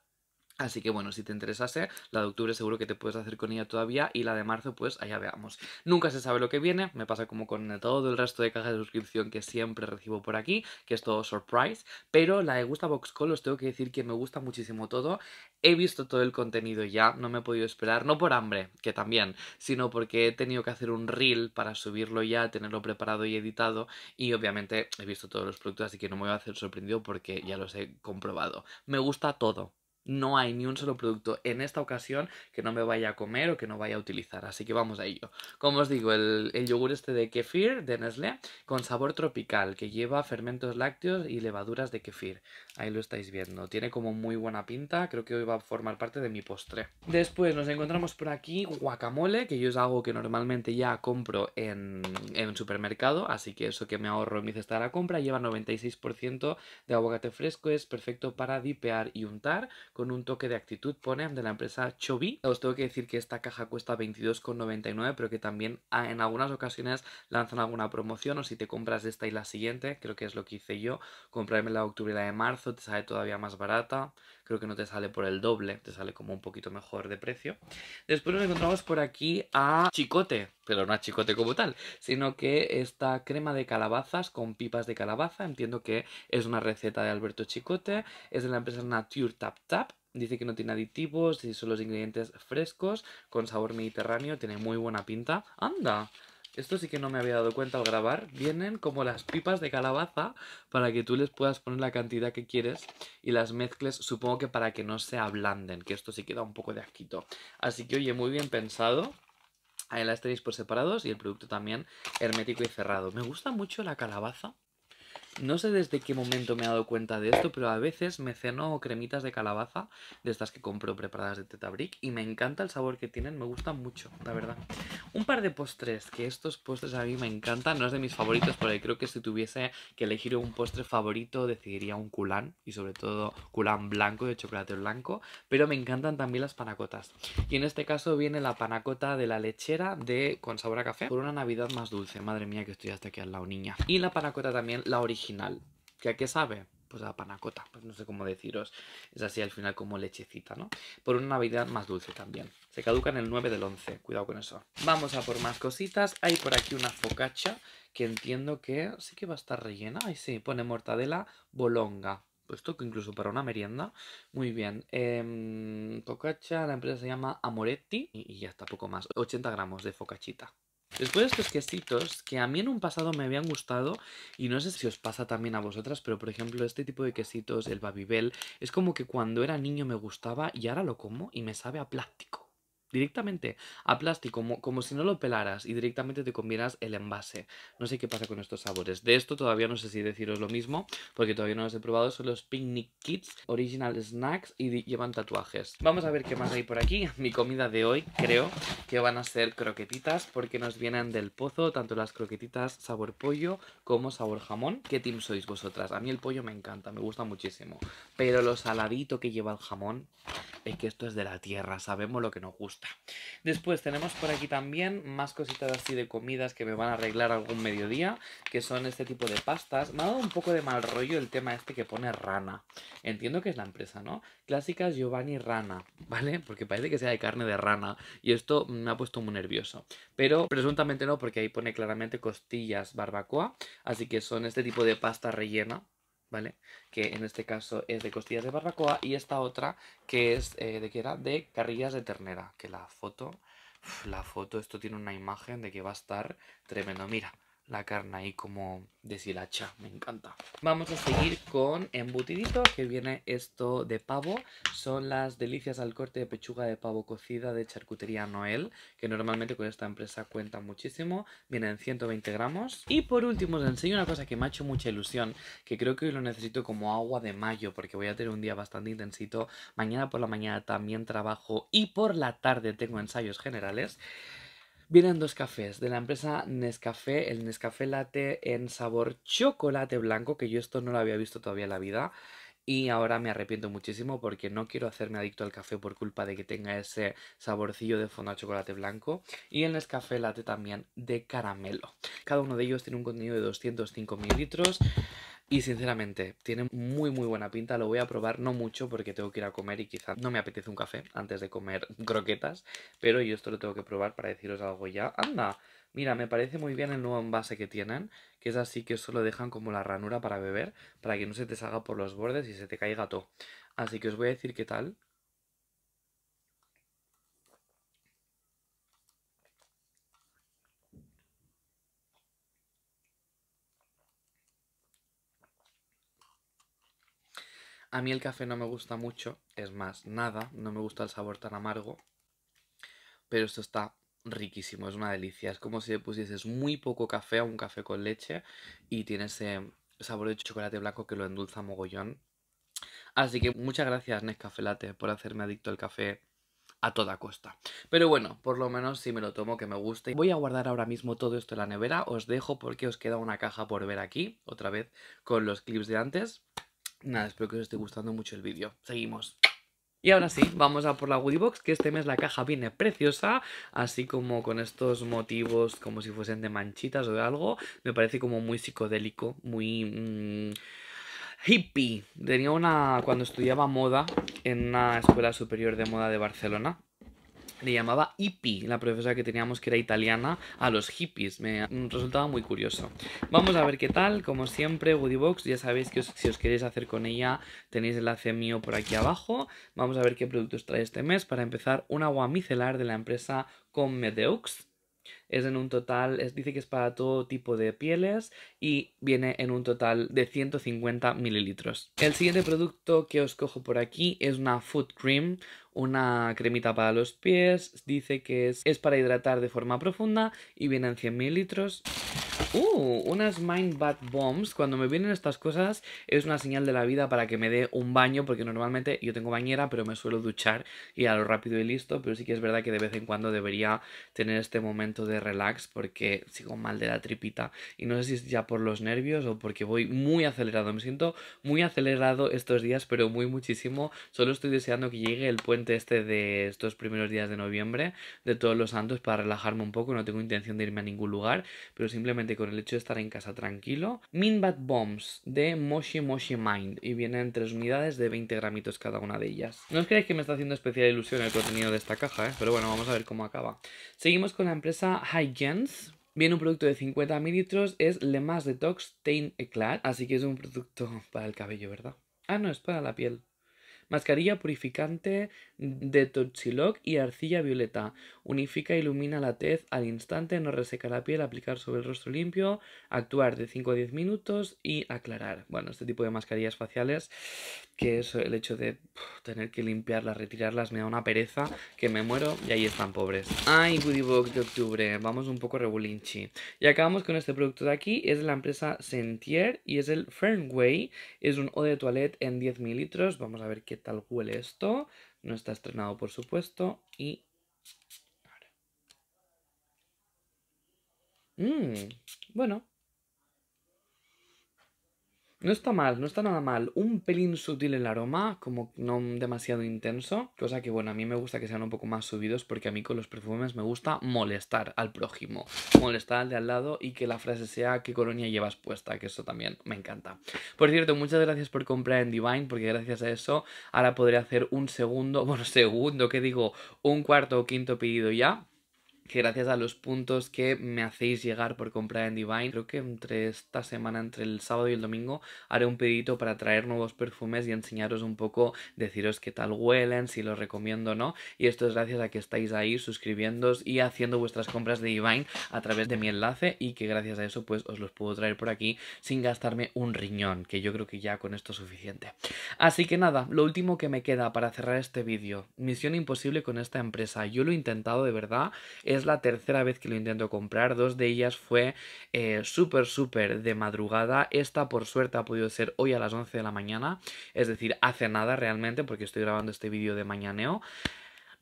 Así que bueno, si te interesase, la de octubre seguro que te puedes hacer con ella todavía y la de marzo pues allá veamos. Nunca se sabe lo que viene, me pasa como con todo el resto de cajas de suscripción que siempre recibo por aquí, que es todo surprise, pero la de Gustavox tengo que decir que me gusta muchísimo todo. He visto todo el contenido ya, no me he podido esperar, no por hambre, que también, sino porque he tenido que hacer un reel para subirlo ya, tenerlo preparado y editado y obviamente he visto todos los productos, así que no me voy a hacer sorprendido porque ya los he comprobado. Me gusta todo, no hay ni un solo producto en esta ocasión que no me vaya a comer o que no vaya a utilizar. Así que vamos a ello. Como os digo, el, yogur este de kefir de Nestlé con sabor tropical que lleva fermentos lácteos y levaduras de kefir. Ahí lo estáis viendo. Tiene como muy buena pinta. Creo que hoy va a formar parte de mi postre. Después nos encontramos por aquí guacamole, que yo es algo que normalmente ya compro en, un supermercado. Así que eso que me ahorro en mi cesta de la compra lleva 96% de aguacate fresco. Es perfecto para dipear y untar con un toque de actitud, pone, de la empresa Chobi. Os tengo que decir que esta caja cuesta 22,99, pero que también ah, en algunas ocasiones lanzan alguna promoción o si te compras esta y la siguiente, creo que es lo que hice yo, comprarme la octubre y la de marzo, te sale todavía más barata, creo que no te sale por el doble, te sale como un poquito mejor de precio. Después nos encontramos por aquí a Chicote pero no a Chicote como tal, sino que esta crema de calabazas con pipas de calabaza, entiendo que es una receta de Alberto Chicote, es de la empresa Nature Tap Tap, Dice que no tiene aditivos y son los ingredientes frescos, con sabor mediterráneo, tiene muy buena pinta. ¡Anda! Esto sí que no me había dado cuenta al grabar. Vienen como las pipas de calabaza para que tú les puedas poner la cantidad que quieres y las mezcles, supongo que para que no se ablanden, que esto sí queda un poco de asquito. Así que, oye, muy bien pensado. Ahí las tenéis por separados y el producto también hermético y cerrado. Me gusta mucho la calabaza no sé desde qué momento me he dado cuenta de esto, pero a veces me ceno cremitas de calabaza, de estas que compro preparadas de Teta y me encanta el sabor que tienen, me gustan mucho, la verdad. Un par de postres, que estos postres a mí me encantan, no es de mis favoritos, porque creo que si tuviese que elegir un postre favorito, decidiría un culán, y sobre todo culán blanco, de chocolate blanco, pero me encantan también las panacotas. Y en este caso viene la panacota de la lechera de con sabor a café, por una Navidad más dulce, madre mía que estoy hasta aquí al lado, niña. Y la panacota también, la original ¿Que qué sabe? Pues la panacota, pues no sé cómo deciros. Es así al final como lechecita, ¿no? Por una Navidad más dulce también. Se caduca en el 9 del 11, cuidado con eso. Vamos a por más cositas. Hay por aquí una focacha que entiendo que sí que va a estar rellena. Ay, sí, pone mortadela bolonga Puesto que incluso para una merienda. Muy bien. focacha em, focaccia, la empresa se llama Amoretti y, ya está, poco más. 80 gramos de focachita. Después de estos quesitos, que a mí en un pasado me habían gustado, y no sé si os pasa también a vosotras, pero por ejemplo, este tipo de quesitos, el babibel, es como que cuando era niño me gustaba y ahora lo como y me sabe a plástico directamente a plástico, como, si no lo pelaras y directamente te combinas el envase. No sé qué pasa con estos sabores. De esto todavía no sé si deciros lo mismo, porque todavía no los he probado. Son los Picnic kits Original Snacks y llevan tatuajes. Vamos a ver qué más hay por aquí. Mi comida de hoy creo que van a ser croquetitas, porque nos vienen del pozo tanto las croquetitas sabor pollo como sabor jamón. ¿Qué team sois vosotras? A mí el pollo me encanta, me gusta muchísimo. Pero lo saladito que lleva el jamón es que esto es de la tierra, sabemos lo que nos gusta. Después tenemos por aquí también más cositas así de comidas que me van a arreglar algún mediodía, que son este tipo de pastas. Me ha dado un poco de mal rollo el tema este que pone rana. Entiendo que es la empresa, ¿no? Clásicas Giovanni Rana, ¿vale? Porque parece que sea de carne de rana y esto me ha puesto muy nervioso. Pero presuntamente no, porque ahí pone claramente costillas barbacoa, así que son este tipo de pasta rellena ¿vale? Que en este caso es de costillas de barracoa y esta otra que es eh, de que era de carrillas de ternera, que la foto, la foto, esto tiene una imagen de que va a estar tremendo. Mira, la carne ahí como deshilacha, me encanta. Vamos a seguir con embutidito que viene esto de pavo. Son las delicias al corte de pechuga de pavo cocida de charcutería Noel, que normalmente con esta empresa cuenta muchísimo. Vienen 120 gramos. Y por último os enseño una cosa que me ha hecho mucha ilusión, que creo que hoy lo necesito como agua de mayo, porque voy a tener un día bastante intensito. Mañana por la mañana también trabajo y por la tarde tengo ensayos generales. Vienen dos cafés de la empresa Nescafé, el Nescafé Latte en sabor chocolate blanco, que yo esto no lo había visto todavía en la vida. Y ahora me arrepiento muchísimo porque no quiero hacerme adicto al café por culpa de que tenga ese saborcillo de fondo a chocolate blanco. Y el Nescafé Latte también de caramelo. Cada uno de ellos tiene un contenido de 205 mililitros. Y sinceramente, tiene muy muy buena pinta, lo voy a probar, no mucho porque tengo que ir a comer y quizá no me apetece un café antes de comer croquetas, pero yo esto lo tengo que probar para deciros algo ya. ¡Anda! Mira, me parece muy bien el nuevo envase que tienen, que es así que solo dejan como la ranura para beber, para que no se te salga por los bordes y se te caiga todo. Así que os voy a decir qué tal, A mí el café no me gusta mucho, es más, nada, no me gusta el sabor tan amargo, pero esto está riquísimo, es una delicia, es como si le pusieses muy poco café a un café con leche y tiene ese sabor de chocolate blanco que lo endulza mogollón. Así que muchas gracias Nescafé Latte por hacerme adicto al café a toda costa. Pero bueno, por lo menos si me lo tomo que me guste. Voy a guardar ahora mismo todo esto en la nevera, os dejo porque os queda una caja por ver aquí, otra vez con los clips de antes. Nada, espero que os esté gustando mucho el vídeo. Seguimos. Y ahora sí, vamos a por la Woody Box, que este mes la caja viene preciosa, así como con estos motivos como si fuesen de manchitas o de algo. Me parece como muy psicodélico, muy... Mm, hippie. Tenía una, cuando estudiaba moda en una escuela superior de moda de Barcelona, le llamaba hippie, la profesora que teníamos que era italiana, a los hippies. Me resultaba muy curioso. Vamos a ver qué tal. Como siempre, Woodybox, ya sabéis que si os queréis hacer con ella, tenéis el enlace mío por aquí abajo. Vamos a ver qué productos trae este mes. Para empezar, un agua micelar de la empresa Comedeux. Es en un total, dice que es para todo tipo de pieles y viene en un total de 150 mililitros. El siguiente producto que os cojo por aquí es una food cream, una cremita para los pies, dice que es, para hidratar de forma profunda y viene en 100 mililitros. Uh, unas Mind Bad Bombs. Cuando me vienen estas cosas es una señal de la vida para que me dé un baño, porque normalmente yo tengo bañera, pero me suelo duchar y a lo rápido y listo. Pero sí que es verdad que de vez en cuando debería tener este momento de relax, porque sigo mal de la tripita. Y no sé si es ya por los nervios o porque voy muy acelerado. Me siento muy acelerado estos días, pero muy muchísimo. Solo estoy deseando que llegue el puente este de estos primeros días de noviembre, de todos los santos, para relajarme un poco. No tengo intención de irme a ningún lugar, pero simplemente con el hecho de estar en casa tranquilo. bad Bombs de Moshi Moshi Mind. Y vienen tres unidades de 20 gramitos cada una de ellas. No os creáis que me está haciendo especial ilusión el contenido de esta caja, ¿eh? pero bueno, vamos a ver cómo acaba. Seguimos con la empresa Hygens. Viene un producto de 50 mililitros, es Le Mas Detox Tain Eclat, así que es un producto para el cabello, ¿verdad? Ah, no, es para la piel. Mascarilla purificante de Tochiloc y arcilla violeta. Unifica e ilumina la tez al instante, no reseca la piel, aplicar sobre el rostro limpio, actuar de 5 a 10 minutos y aclarar. Bueno, este tipo de mascarillas faciales, que es el hecho de tener que limpiarlas, retirarlas, me da una pereza que me muero y ahí están pobres. Ay, Goodie Box de octubre, vamos un poco rebulinchi. Y acabamos con este producto de aquí, es de la empresa Sentier y es el Fernway, es un o de toilette en 10 mililitros, vamos a ver qué tal huele esto. No está estrenado, por supuesto. Y... Mm, bueno, no está mal, no está nada mal. Un pelín sutil el aroma, como no demasiado intenso. Cosa que, bueno, a mí me gusta que sean un poco más subidos porque a mí con los perfumes me gusta molestar al prójimo. Molestar al de al lado y que la frase sea qué colonia llevas puesta, que eso también me encanta. Por cierto, muchas gracias por comprar en Divine porque gracias a eso ahora podré hacer un segundo, bueno, segundo, que digo, un cuarto o quinto pedido ya que gracias a los puntos que me hacéis llegar por comprar en Divine, creo que entre esta semana, entre el sábado y el domingo, haré un pedito para traer nuevos perfumes y enseñaros un poco, deciros qué tal huelen, si los recomiendo o no. Y esto es gracias a que estáis ahí suscribiéndoos y haciendo vuestras compras de Divine a través de mi enlace y que gracias a eso pues os los puedo traer por aquí sin gastarme un riñón, que yo creo que ya con esto es suficiente. Así que nada, lo último que me queda para cerrar este vídeo, misión imposible con esta empresa. Yo lo he intentado de verdad, es la tercera vez que lo intento comprar. Dos de ellas fue eh, súper, súper de madrugada. Esta, por suerte, ha podido ser hoy a las 11 de la mañana. Es decir, hace nada realmente, porque estoy grabando este vídeo de mañaneo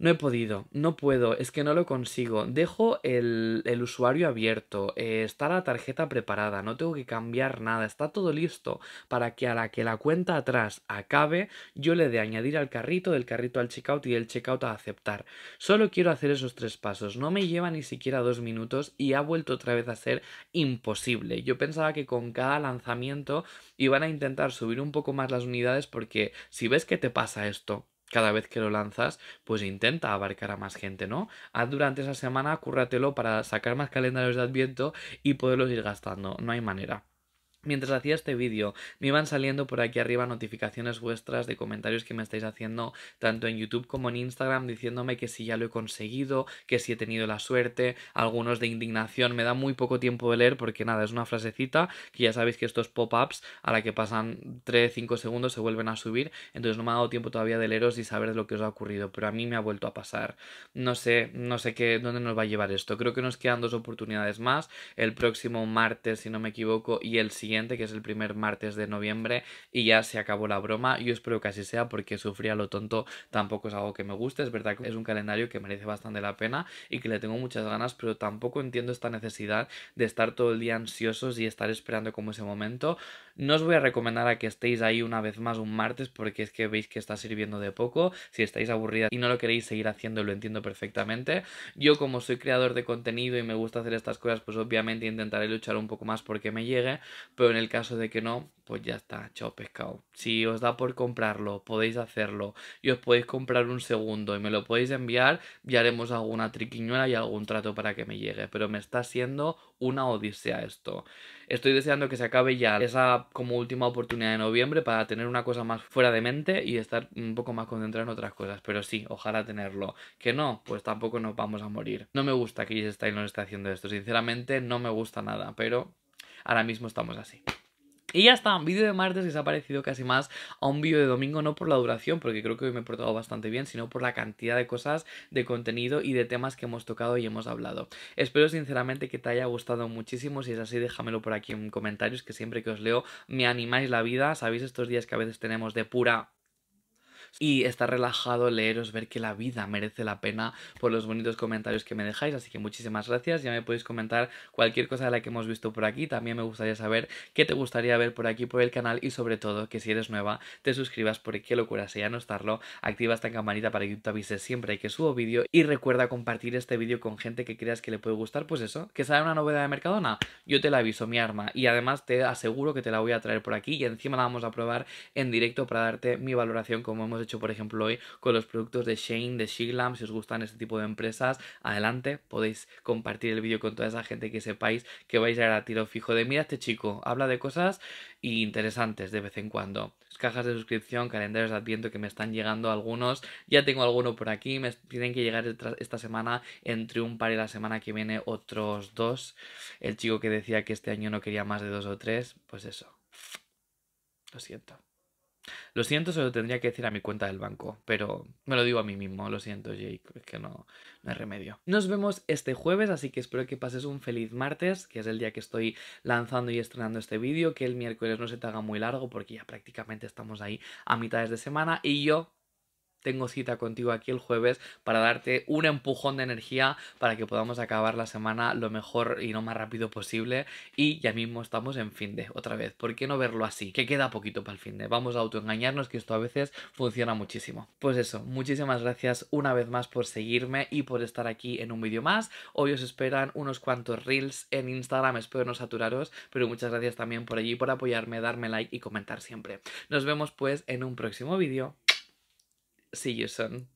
no he podido, no puedo, es que no lo consigo, dejo el, el usuario abierto, eh, está la tarjeta preparada, no tengo que cambiar nada, está todo listo para que a la que la cuenta atrás acabe, yo le dé añadir al carrito, del carrito al checkout y el checkout a aceptar. Solo quiero hacer esos tres pasos, no me lleva ni siquiera dos minutos y ha vuelto otra vez a ser imposible. Yo pensaba que con cada lanzamiento iban a intentar subir un poco más las unidades porque si ves que te pasa esto cada vez que lo lanzas, pues intenta abarcar a más gente, ¿no? Haz durante esa semana, cúrratelo para sacar más calendarios de Adviento y poderlos ir gastando. No hay manera. Mientras hacía este vídeo, me iban saliendo por aquí arriba notificaciones vuestras de comentarios que me estáis haciendo tanto en YouTube como en Instagram diciéndome que si ya lo he conseguido, que si he tenido la suerte, algunos de indignación. Me da muy poco tiempo de leer porque nada, es una frasecita que ya sabéis que estos pop-ups a la que pasan 3-5 segundos se vuelven a subir, entonces no me ha dado tiempo todavía de leeros y saber de lo que os ha ocurrido, pero a mí me ha vuelto a pasar. No sé, no sé qué, dónde nos va a llevar esto. Creo que nos quedan dos oportunidades más, el próximo martes si no me equivoco y el siguiente que es el primer martes de noviembre, y ya se acabó la broma. Yo espero que así sea, porque sufrir a lo tonto tampoco es algo que me guste. Es verdad que es un calendario que merece bastante la pena y que le tengo muchas ganas, pero tampoco entiendo esta necesidad de estar todo el día ansiosos y estar esperando como ese momento. No os voy a recomendar a que estéis ahí una vez más un martes porque es que veis que está sirviendo de poco. Si estáis aburridas y no lo queréis seguir haciendo, lo entiendo perfectamente. Yo como soy creador de contenido y me gusta hacer estas cosas, pues obviamente intentaré luchar un poco más porque me llegue, pero en el caso de que no, pues ya está, chao pescado. Si os da por comprarlo, podéis hacerlo y os podéis comprar un segundo y me lo podéis enviar y haremos alguna triquiñuela y algún trato para que me llegue, pero me está siendo una odisea esto. Estoy deseando que se acabe ya esa como última oportunidad de noviembre para tener una cosa más fuera de mente y estar un poco más concentrado en otras cosas. Pero sí, ojalá tenerlo. Que no, pues tampoco nos vamos a morir. No me gusta que Style nos esté haciendo esto. Sinceramente, no me gusta nada. Pero ahora mismo estamos así. Y ya está, vídeo de martes que se ha parecido casi más a un vídeo de domingo, no por la duración, porque creo que hoy me he portado bastante bien, sino por la cantidad de cosas, de contenido y de temas que hemos tocado y hemos hablado. Espero sinceramente que te haya gustado muchísimo, si es así déjamelo por aquí en comentarios, que siempre que os leo me animáis la vida, sabéis estos días que a veces tenemos de pura y estar relajado, leeros, ver que la vida merece la pena por los bonitos comentarios que me dejáis. Así que muchísimas gracias. Ya me podéis comentar cualquier cosa de la que hemos visto por aquí. También me gustaría saber qué te gustaría ver por aquí por el canal y sobre todo que si eres nueva te suscribas porque qué locura ya no estarlo. Activa esta campanita para que te avise siempre que subo vídeo y recuerda compartir este vídeo con gente que creas que le puede gustar. Pues eso, que sale una novedad de Mercadona. Yo te la aviso, mi arma. Y además te aseguro que te la voy a traer por aquí y encima la vamos a probar en directo para darte mi valoración como hemos hecho, por ejemplo, hoy con los productos de Shane, de Shiglam. Si os gustan este tipo de empresas, adelante, podéis compartir el vídeo con toda esa gente que sepáis que vais a ir a tiro fijo de mira este chico, habla de cosas interesantes de vez en cuando. Cajas de suscripción, calendarios de adviento que me están llegando algunos. Ya tengo alguno por aquí, me tienen que llegar esta semana entre un par y la semana que viene otros dos. El chico que decía que este año no quería más de dos o tres, pues eso. Lo siento. Lo siento, se lo tendría que decir a mi cuenta del banco, pero me lo digo a mí mismo, lo siento Jake, es que no, no hay remedio. Nos vemos este jueves, así que espero que pases un feliz martes, que es el día que estoy lanzando y estrenando este vídeo, que el miércoles no se te haga muy largo porque ya prácticamente estamos ahí a mitades de semana y yo tengo cita contigo aquí el jueves para darte un empujón de energía para que podamos acabar la semana lo mejor y lo más rápido posible. Y ya mismo estamos en fin de otra vez. ¿Por qué no verlo así? Que queda poquito para el fin de. Vamos a autoengañarnos que esto a veces funciona muchísimo. Pues eso, muchísimas gracias una vez más por seguirme y por estar aquí en un vídeo más. Hoy os esperan unos cuantos reels en Instagram, espero no saturaros, pero muchas gracias también por allí, por apoyarme, darme like y comentar siempre. Nos vemos pues en un próximo vídeo. see you soon.